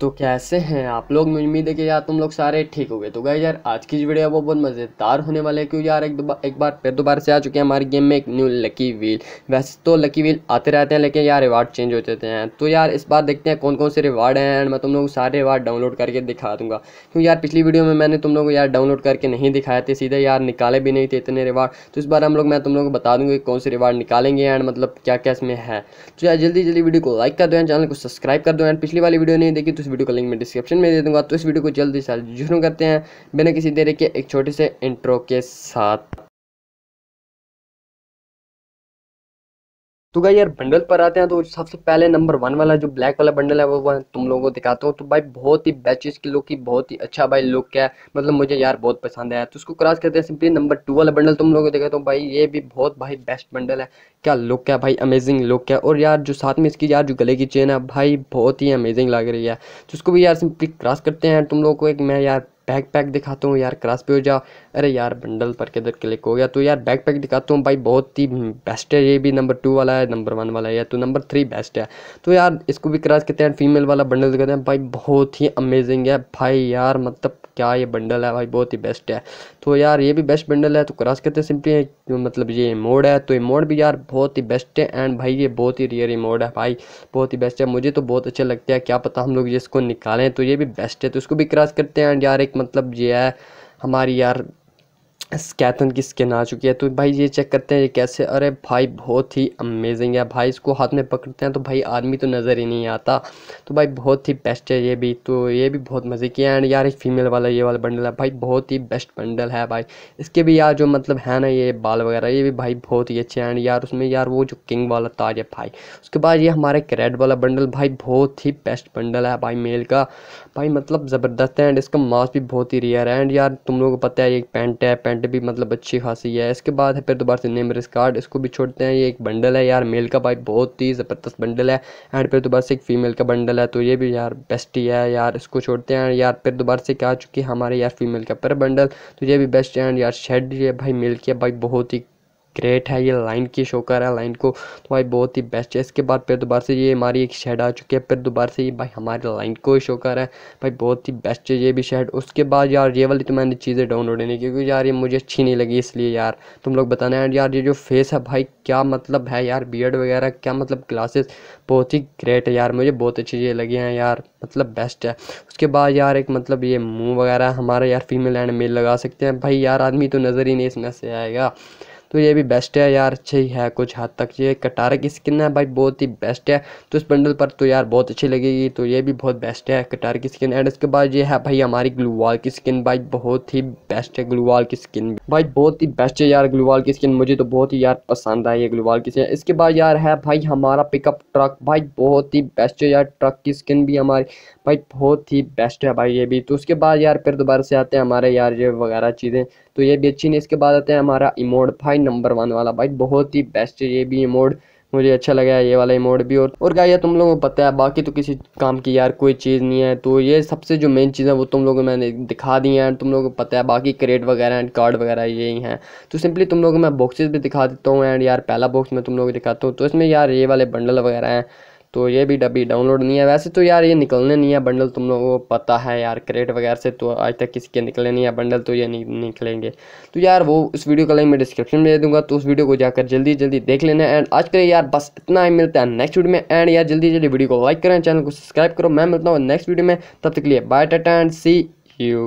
तो कैसे हैं आप लोग मुझे उम्मीद है कि यार तुम लोग सारे ठीक हो गए तो गए यार आज की वीडियो वो बहुत मज़ेदार होने वाले है क्योंकि यार एक दो एक बार फिर दोबारा से आ चुके हैं हमारी गेम में एक न्यू लकी व्हील वैसे तो लकी व्हील आते रहते हैं लेकिन यार रिवार्ड चेंज होते जाते हैं तो यार इस बार देखते हैं कौन कौन से रिवार्ड हैं एंड मैं तुम लोग सारे रिवार्ड डाउनलोड करके दिखा दूंगा क्यों यार पिछली वीडियो में मैंने तुम लोग को यार डाउनलोड करके नहीं दिखाए थे सीधे यार निकाले भी नहीं थे इतने रिवार्ड तो इस बार हम लोग मैं तुम लोग को बता दूँगी कौन से रिवार्ड निकालेंगे एंड मतलब क्या क्या इसमें है तो यार जल्दी जल्दी वीडियो को लाइक कर दो चैनल को सब्सक्राइब कर दो एंड पिछली वाली वीडियो नहीं देखी तो इस वीडियो का लिंक मैं डिस्क्रिप्शन में दे दूंगा तो इस वीडियो को जल्दी से शुरू करते हैं बिना किसी देरी के एक छोटे से इंट्रो के साथ तो भाई यार बंडल पर आते हैं तो सबसे पहले नंबर वन वाला जो ब्लैक वाला बंडल है वो वह तुम लोगों को दिखाता हूँ तो भाई बहुत ही बैचेस की लुक की बहुत ही अच्छा भाई लुक है मतलब मुझे यार बहुत पसंद आया तो उसको क्रॉस करते हैं सिंपली नंबर टू वाला बंडल तुम लोगों को दिखाता हूँ भाई ये भी बहुत भाई बेस्ट बंडल है क्या लुक है भाई अमेजिंग लुक है और यार जो साथ में इसकी यार जो गले की चेन है भाई बहुत ही अमेजिंग लग रही है तो उसको भी यार सिंपली क्रॉस करते हैं तुम लोगों को एक मैं यार बैक पैक दिखाता हूँ यार क्रॉस पे हो जा अरे यार बंडल पर किधर क्लिक हो गया तो यार बैक पैक दिखाता हूँ भाई बहुत ही बेस्ट है ये भी नंबर टू वाला है नंबर वन वाला है तो नंबर थ्री बेस्ट है तो यार इसको भी क्रॉस करते हैं फीमेल वाला बंडल दिखाते हैं भाई बहुत ही अमेजिंग है भाई यार मतलब क्या ये बंडल है भाई बहुत ही बेस्ट है तो यार ये भी बेस्ट बंडल है तो क्रॉस करते हैं सिंपली तो मतलब ये मोड है तो ये मोड भी यार बहुत ही बेस्ट है एंड भाई ये बहुत ही रियर मोड है भाई बहुत ही बेस्ट है मुझे तो बहुत अच्छा लगता है क्या पता हम लोग जिसको निकालें तो ये भी बेस्ट है तो इसको भी क्रॉस करते हैं एंड यार एक मतलब ये है हमारी यार स्कैथन की स्किन आ चुकी है तो भाई ये चेक करते हैं ये कैसे अरे भाई बहुत ही अमेजिंग है भाई इसको हाथ में पकड़ते हैं तो भाई आदमी तो नज़र ही नहीं आता तो भाई बहुत ही बेस्ट है ये भी तो ये भी बहुत मज़े की है एंड यार एक फीमेल वाला ये वाला बंडल है भाई बहुत ही बेस्ट बंडल है भाई इसके भी यार जो मतलब है ना ये बाल वगैरह ये भी भाई बहुत ही अच्छे एंड यार उसमें यार वो जो किंग वाला ताज है भाई उसके बाद ये हमारा क्रेड वाला बंडल भाई बहुत ही बेस्ट बंडल है भाई मेल का भाई मतलब ज़बरदस्त है एंड इसका मास्क भी बहुत ही रेयर है एंड यार तुम लोगों को पता है ये पेंट है पेमेंट भी मतलब अच्छी खासी है इसके बाद है फिर दोबारा से नेम कार्ड इसको भी छोड़ते हैं ये एक बंडल है यार मेल का बाइक बहुत ही ज़बरदस्त बंडल है एंड फिर दोबारा से एक फीमेल का बंडल है तो ये भी यार बेस्ट ही है यार इसको छोड़ते हैं यार फिर दोबारा से क्या आ चुकी है हमारे यार फीमेल का पर बंडल तो ये भी बेस्ट है एंड यार शेड ये भाई मेल की बाइक बहुत ही ग्रेट है ये लाइन की रहा है लाइन को तो भाई बहुत ही बेस्ट है इसके बाद फिर दोबारा से ये हमारी एक शेड आ चुकी है फिर दोबारा से ये भाई हमारी लाइन को ही रहा है भाई बहुत ही बेस्ट है ये भी शेड उसके बाद यार ये वाली तो मैंने चीज़ें डाउनलोड नहीं क्योंकि यार ये मुझे अच्छी नहीं लगी इसलिए यार तुम लोग बताना है यार ये जो फेस है भाई क्या मतलब है यार बियड वगैरह क्या मतलब क्लासेस बहुत ही ग्रेट है यार मुझे बहुत अच्छी चीज़ें लगी हैं यार मतलब बेस्ट है उसके बाद यार एक मतलब ये मुँह वगैरह हमारा यार फीमेल एंड मेल लगा सकते हैं भाई यार आदमी तो नज़र ही नहीं इसमें से आएगा तो ये भी बेस्ट है यार ही है कुछ हद तक ये कटारा की स्किन है भाई बहुत ही बेस्ट है तो इस बंडल पर तो यार बहुत अच्छी लगेगी तो ये भी बहुत बेस्ट है कटारा की स्किन एंड इसके बाद ये है भाई हमारी ग्लू वॉल की स्किन भाई बहुत ही बेस्ट है ग्लूवाल की स्किन भाई बहुत ही बेस्ट है यार ग्लूवाल की स्किन मुझे तो बहुत ही यार पसंद आई है ग्लूवाल की स्किन इसके बाद यार है भाई हमारा पिकअप ट्रक भाई बहुत ही बेस्ट है यार ट्रक की स्किन भी हमारी भाई बहुत ही बेस्ट है भाई ये भी तो उसके बाद यार फिर दोबारा से आते हैं हमारे यार ये वगैरह चीज़ें तो ये भी अच्छी नहीं इसके बाद आते हैं हमारा इमोड भाई नंबर वन वाला भाई बहुत ही बेस्ट है ये भी इमोड मुझे अच्छा लगा ये वाला इमोट भी और, और यार तुम लोगों को पता है बाकी तो किसी काम की यार कोई चीज़ नहीं है तो ये सबसे जो मेन चीज़ है वो तुम लोगों को मैंने दिखा दी है तुम लोगों को पता है बाकी क्रेट वगैरह एंड कार्ड वगैरह यही हैं तो सिंपली तुम लोगों को मैं बॉक्सेस भी दिखा देता हूँ एंड यार पहला बॉक्स मैं तुम लोगों को दिखाता हूँ तो इसमें यार ये वाले बंडल वगैरह हैं तो ये भी अभी डाउनलोड नहीं है वैसे तो यार ये निकलने नहीं है बंडल तुम लोगों को पता है यार क्रेट वगैरह से तो आज तक किसी के निकले नहीं है बंडल तो ये नहीं निकलेंगे तो यार वो उस वीडियो का लिंक मैं डिस्क्रिप्शन में दे दूंगा तो उस वीडियो को जाकर जल्दी जल्दी देख लेना एंड आज के लिए यार बस इतना ही मिलता है नेक्स्ट वीडियो में एंड यार जल्दी जल्दी वीडियो को लाइक करें चैनल को सब्सक्राइब करो मैं मिलता हूँ नेक्स्ट वीडियो में तब तक लिए bye tata and see you